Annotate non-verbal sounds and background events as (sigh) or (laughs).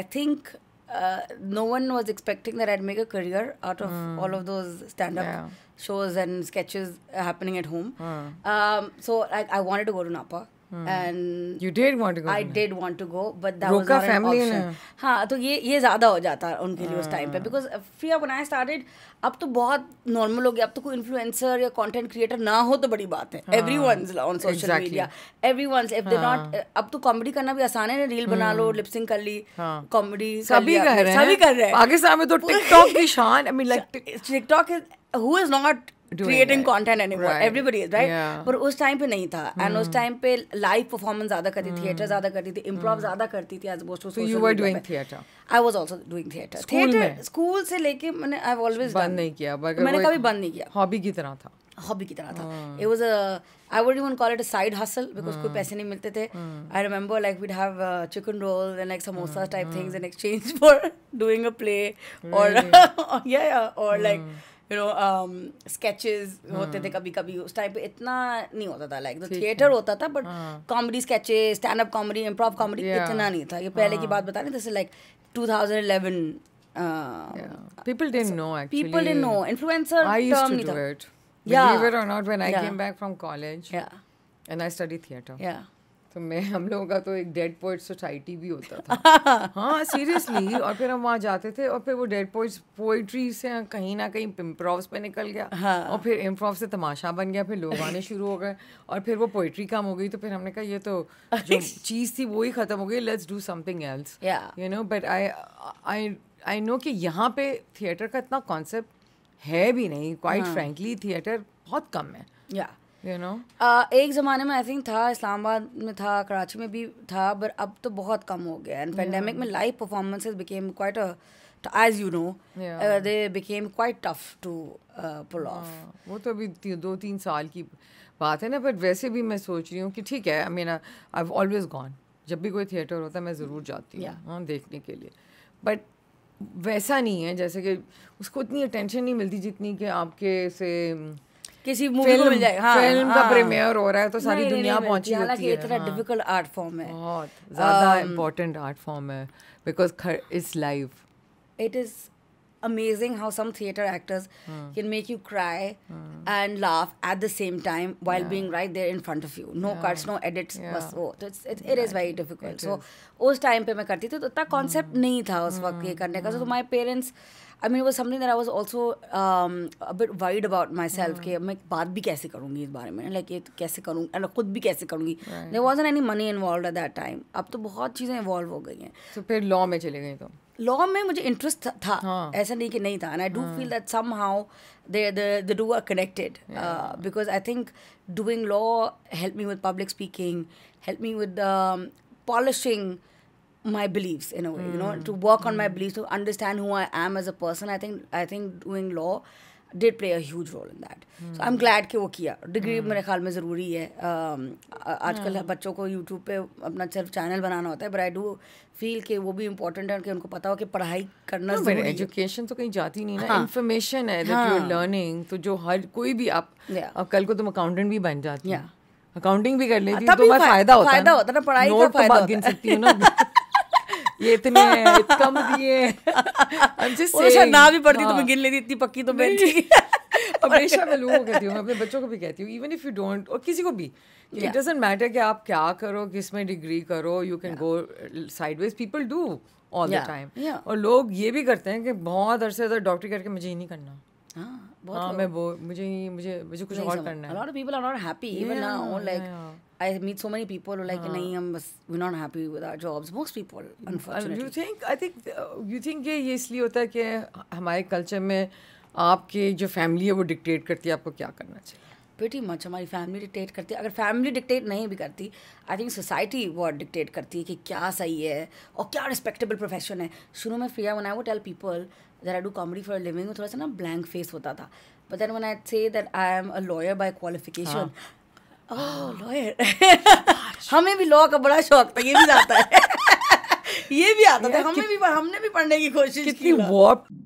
I think uh, no one was expecting that I'd make a career out of mm. all of those stand up yeah. shows and sketches happening at home. Mm. Um, so I, I wanted to go to Napa. And you did want to go I did want to go but that was not was not हां तो ये ये ज़्यादा हो जाता है उनके लिए उस टाइम पे because fear when I started अब तो बहुत नॉर्मल हो गया अब तो कोई इन्फ्लुएंसर या कंटेंट क्रिएटर ना हो तो बड़ी बात है everyone is on social media everyone if they not अब तो कॉमेडी करना भी आसान है रील बना लो लिपसिंग hmm. कर ली हाँ. कॉमेडी सभी कर रहे हैं सभी कर रहे हैं पाकिस्तान में तो टिकटॉक की शान I mean like TikTok is who is not creating content anymore everybody is right पर उस टाइम पे नहीं था एंड उस टाइम hmm. पे लाइव परफॉर्मेंस ज्यादा करती थी थिएटर hmm. ज्यादा करती थी इम्प्रोव hmm. ज्यादा करती थी as oppose to you were doing theatre I was also doing theatre theatre school से लेके मैंने आई ऑलवेज बंद नहीं किया मैंने कभी बंद नहीं किया हॉबी की तरह था हॉबी की तरह था it was I would even call it side hustle because कोई पैसे नहीं मिलते थे I remember like we'd have chicken roll and like samosa type things in exchange for doing a play और या और लाइक यू नो स्केचेस होते थे कभी कभी उस टाइम पे इतना नहीं होता था लाइक थिएटर होता था but comedy sketches stand up comedy improv comedy इतना नहीं था ये पहले की बात बता रही जैसे like 2011 um, yeah. people didn't know actually people didn't know influencer i used term to do it believe yeah. it or not when yeah. i came back from college yeah and i studied theater yeah तो मैं हम लोगों का तो एक dead poet society भी होता था (laughs) हाँ सीरियसली और फिर हम वहाँ जाते थे और फिर वो डेड पोइट्स पोइट्री से कहीं ना कहीं इम्प्रोव्स पे निकल गया हाँ। और फिर इम्प्रोव से तमाशा बन गया फिर लोग आने शुरू हो गए और फिर वो पोइट्री काम हो गई तो फिर हमने कहा ये तो जो (laughs) चीज़ थी वो ही ख़त्म हो गई let's do something else you know but I I I know कि यहाँ पे थिएटर का इतना कॉन्सेप्ट है भी नहीं क्वाइट फ्रेंकली थिएटर बहुत कम है या yeah. यू नो एक ज़माने में आई थिंक था इस्लामाबाद में था कराची में भी था बट अब तो बहुत कम हो गया एंड पेंडेमिक में live performances became quite as you know they became quite tough to pull off वो तो अभी दो तीन साल की बात है ना बट वैसे भी मैं सोच रही हूँ कि ठीक है I mean I always gone जब भी कोई थिएटर होता है मैं ज़रूर जाती हूँ yeah. हाँ देखने के लिए बट वैसा नहीं है जैसे कि उसको इतनी अटेंशन नहीं मिलती जितनी कि आपके से किसी मूवी को मिल जाए फिल्म हाँ, का प्रीमियर हाँ। हो रहा है तो सारी दुनिया पहुंची होती है हालांकि ये इतना डिफिकल्ट आर्ट फॉर्म है बहुत ज्यादा इंपॉर्टेंट आर्ट फॉर्म है because it's live it is amazing how some theatre actors can make you cry and laugh at the same time while being right there in front of you know cuts no edits बस वो तो it's it is very difficult so उस time पर मैं करती थी तो उतना कॉन्सेप्ट hmm. नहीं था उस वक्त ये करने का so my parents I mean was something that I was also but wide about myself के मैं बात भी कैसे करूँगी इस बारे में लाइक ये तो कैसे करूँगी एंड खुद भी कैसे करूँगी there was an any money involved at that time अब तो बहुत चीज़ें इन्वॉल्व हो गई हैं तो फिर लॉ में चले गए तो लॉ में मुझे इंटरेस्ट था हाँ। ऐसा नहीं कि नहीं था and I do feel that somehow they do are connected because I think doing law help me with public speaking help me with polishing my beliefs in a way mm. you know hmm. to work on mm. my hmm. beliefs to understand who i am as a person i think i think doing law did play a huge role in that mm. so hmm. i'm glad कि वो किया degree mm. मेरे ख्याल में ज़रूरी है um, आजकल mm. बच्चों को यूट्यूब पे अपना सिर्फ चैनल बनाना होता है बट आई डू फील कि वो भी इम्पोर्टेंट है कि उनको पता हो कि पढ़ाई करना no, ज़रूरी एजुकेशन तो कहीं जाती नहीं ना इन्फॉर्मेशन हाँ। है दैट यू आर लर्निंग तो जो हर कोई भी आप yeah. अब कल को तुम अकाउंटेंट भी बन जाती yeah. अकाउंटिंग भी कर लेती हाँ, तो फायदा होता है फायदा होता है ना पढ़ाई का तो फायदा होता है (laughs) ये इतने कम दिए हैं ना भी पड़ती तो मैं हाँ। गिन लेती इतनी पक्की तो मैं हमेशा (laughs) मैं लोगों को कहती हूँ अपने बच्चों को भी कहती हूँ इवन इफ यू डोंट और किसी को भी इट डजेंट मैटर कि आप क्या करो किस में डिग्री करो you can go sideways people do all the time और लोग ये भी करते हैं कि बहुत अरसे तक डॉक्टरी करके मुझे ही नहीं करना हाँ, बहुत हाँ, मैं वो मुझे मुझे मुझे कुछ और करना है a lot of people are not happy even yeah, I meet so many people who like, नहीं हम बस we not happy with our jobs most people unfortunately you think I think you think ये इसलिए होता है कि हमारे culture में आपके जो फैमिली है वो डिक्टेट करती है आपको क्या करना चाहिए प्रिटी मच हमारी फैमिली डिक्टेट करती है अगर फैमिली डिक्टेट नहीं भी करती आई थिंक सोसाइटी वो डिक्टेट करती है कि क्या सही है और क्या रिस्पेक्टेबल प्रोफेशन है शुरू में फ्रिया वन आई वो tell people that I do comedy for living थोड़ा सा ना ब्लैंक फेस होता था but then when I say that I am a lawyer by qualification lawyer oh, (gasps) हमें भी लॉ का बड़ा शौक था ये भी आता है (laughs) ये भी आता था हमें भी हमने भी पढ़ने की कोशिश की